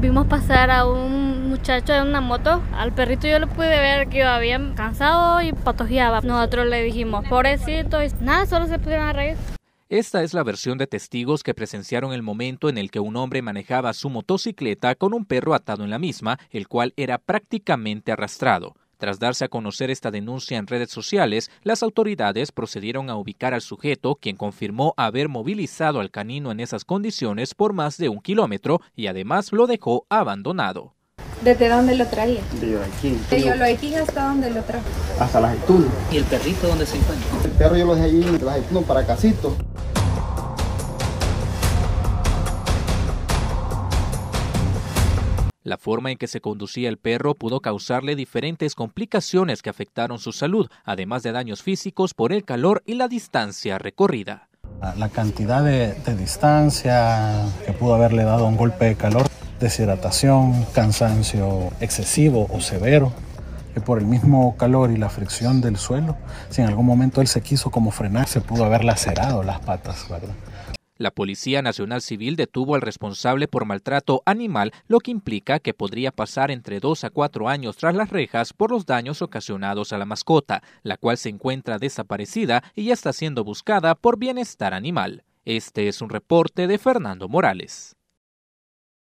vimos pasar a un muchacho en una moto. Al perrito yo lo pude ver que iba bien cansado y patogiaba. Nosotros le dijimos, pobrecito, y nada, solo se pudieron reír. Esta es la versión de testigos que presenciaron el momento en el que un hombre manejaba su motocicleta con un perro atado en la misma, el cual era prácticamente arrastrado. Tras darse a conocer esta denuncia en redes sociales, las autoridades procedieron a ubicar al sujeto, quien confirmó haber movilizado al canino en esas condiciones por más de un kilómetro y además lo dejó abandonado. ¿Desde dónde lo traía? De aquí. ¿De Yoraquín hasta dónde lo trajo? Hasta las estunas. ¿Y el perrito dónde se encuentra? El perro yo lo dejé allí en las para Casito. La forma en que se conducía el perro pudo causarle diferentes complicaciones que afectaron su salud, además de daños físicos por el calor y la distancia recorrida. La cantidad de, distancia que pudo haberle dado un golpe de calor, deshidratación, cansancio excesivo o severo, y por el mismo calor y la fricción del suelo, si en algún momento él se quiso como frenar, se pudo haber lacerado las patas, ¿verdad? La Policía Nacional Civil detuvo al responsable por maltrato animal, lo que implica que podría pasar entre dos a cuatro años tras las rejas por los daños ocasionados a la mascota, la cual se encuentra desaparecida y ya está siendo buscada por bienestar animal. Este es un reporte de Fernando Morales.